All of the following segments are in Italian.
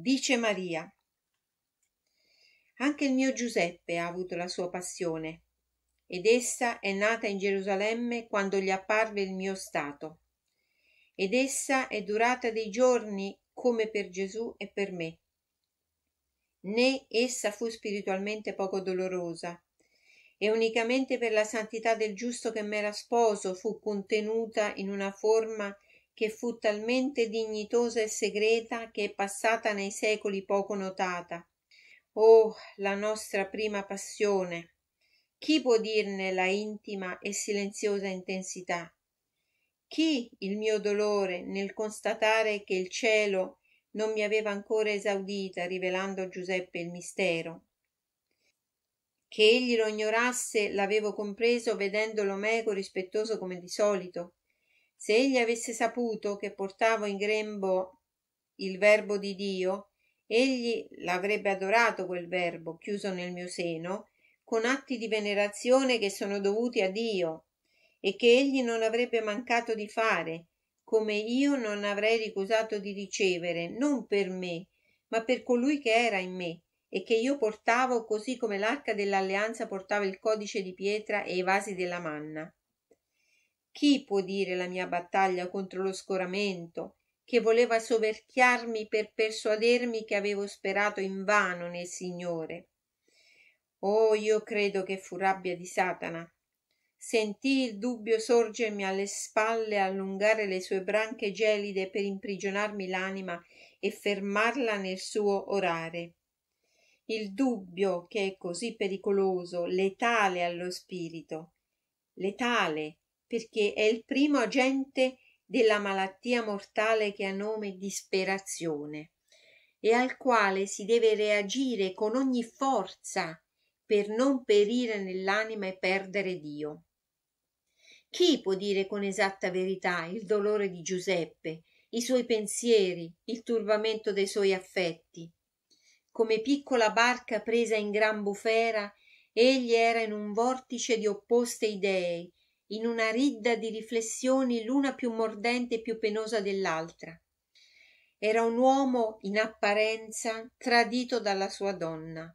Dice Maria. Anche il mio Giuseppe ha avuto la sua passione, ed essa è nata in Gerusalemme quando gli apparve il mio stato. Ed essa è durata dei giorni come per Gesù e per me. Né essa fu spiritualmente poco dolorosa, e unicamente per la santità del giusto che m'era sposo fu contenuta in una forma che fu talmente dignitosa e segreta che è passata nei secoli poco notata. Oh, la nostra prima passione! Chi può dirne la intima e silenziosa intensità? Chi il mio dolore nel constatare che il cielo non mi aveva ancora esaudita rivelando a Giuseppe il mistero? Che egli lo ignorasse l'avevo compreso vedendolo meco rispettoso come di solito, se egli avesse saputo che portavo in grembo il verbo di Dio, egli l'avrebbe adorato quel verbo chiuso nel mio seno, con atti di venerazione che sono dovuti a Dio e che egli non avrebbe mancato di fare, come io non avrei ricusato di ricevere, non per me, ma per colui che era in me e che io portavo così come l'arca dell'alleanza portava il codice di pietra e i vasi della manna. Chi può dire la mia battaglia contro lo scoramento, che voleva soverchiarmi per persuadermi che avevo sperato invano nel Signore? Oh, io credo che fu rabbia di Satana. Sentii il dubbio sorgermi alle spalle allungare le sue branche gelide per imprigionarmi l'anima e fermarla nel suo orare. Il dubbio che è così pericoloso, letale allo spirito, letale perché è il primo agente della malattia mortale che ha nome disperazione e al quale si deve reagire con ogni forza per non perire nell'anima e perdere Dio. Chi può dire con esatta verità il dolore di Giuseppe, i suoi pensieri, il turbamento dei suoi affetti? Come piccola barca presa in gran bufera, egli era in un vortice di opposte idee in una ridda di riflessioni l'una più mordente e più penosa dell'altra. Era un uomo in apparenza tradito dalla sua donna.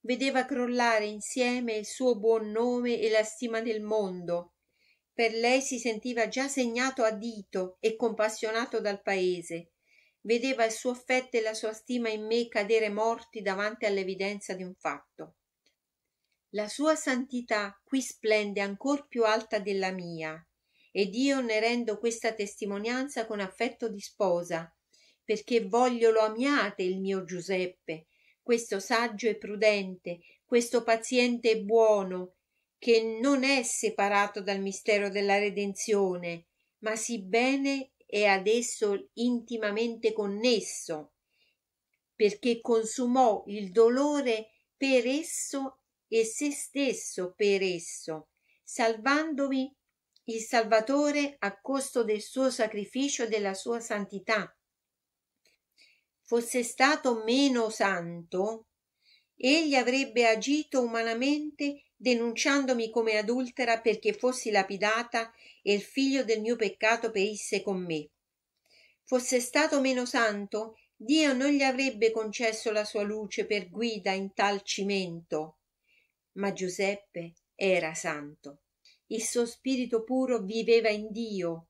Vedeva crollare insieme il suo buon nome e la stima del mondo. Per lei si sentiva già segnato a dito e compassionato dal paese. Vedeva il suo affetto e la sua stima in me cadere morti davanti all'evidenza di un fatto la sua santità qui splende ancor più alta della mia ed io ne rendo questa testimonianza con affetto di sposa perché voglio lo amiate il mio Giuseppe questo saggio e prudente questo paziente e buono che non è separato dal mistero della redenzione ma si bene è ad esso intimamente connesso perché consumò il dolore per esso e se stesso per esso, salvandovi il Salvatore a costo del suo sacrificio e della sua santità. Fosse stato meno santo, egli avrebbe agito umanamente denunciandomi come adultera perché fossi lapidata e il figlio del mio peccato perisse con me. Fosse stato meno santo, Dio non gli avrebbe concesso la sua luce per guida in tal cimento ma Giuseppe era santo. Il suo spirito puro viveva in Dio,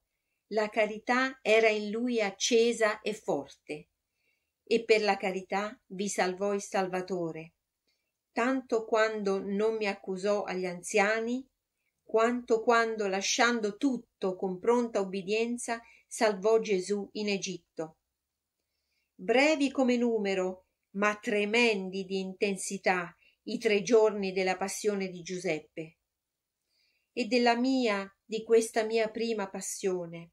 la carità era in lui accesa e forte. E per la carità vi salvò il Salvatore, tanto quando non mi accusò agli anziani, quanto quando lasciando tutto con pronta obbedienza salvò Gesù in Egitto. Brevi come numero, ma tremendi di intensità i tre giorni della passione di Giuseppe e della mia, di questa mia prima passione,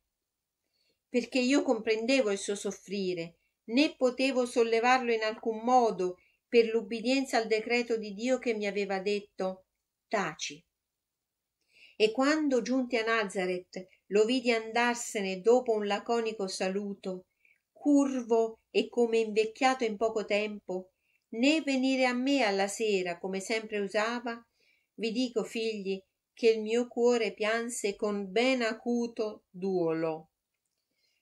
perché io comprendevo il suo soffrire, né potevo sollevarlo in alcun modo per l'ubbidienza al decreto di Dio che mi aveva detto taci. E quando giunti a Nazareth lo vidi andarsene dopo un laconico saluto, curvo e come invecchiato in poco tempo, né venire a me alla sera come sempre usava, vi dico, figli, che il mio cuore pianse con ben acuto duolo.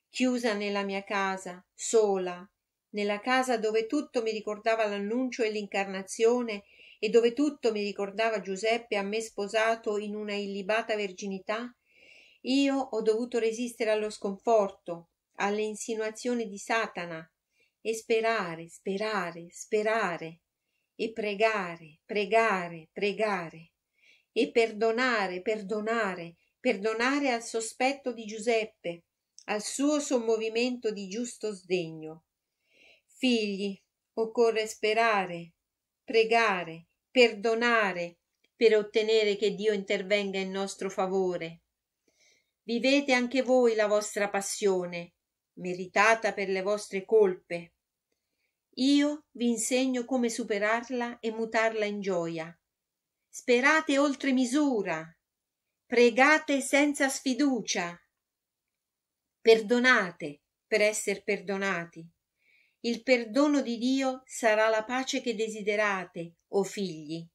Chiusa nella mia casa, sola, nella casa dove tutto mi ricordava l'annuncio e l'incarnazione e dove tutto mi ricordava Giuseppe a me sposato in una illibata verginità, io ho dovuto resistere allo sconforto, alle insinuazioni di Satana, e sperare, sperare, sperare, e pregare, pregare, pregare, e perdonare, perdonare, perdonare al sospetto di Giuseppe, al suo sommovimento di giusto sdegno. Figli, occorre sperare, pregare, perdonare per ottenere che Dio intervenga in nostro favore. Vivete anche voi la vostra passione, meritata per le vostre colpe. Io vi insegno come superarla e mutarla in gioia. Sperate oltre misura. Pregate senza sfiducia. Perdonate per essere perdonati. Il perdono di Dio sarà la pace che desiderate, o oh figli.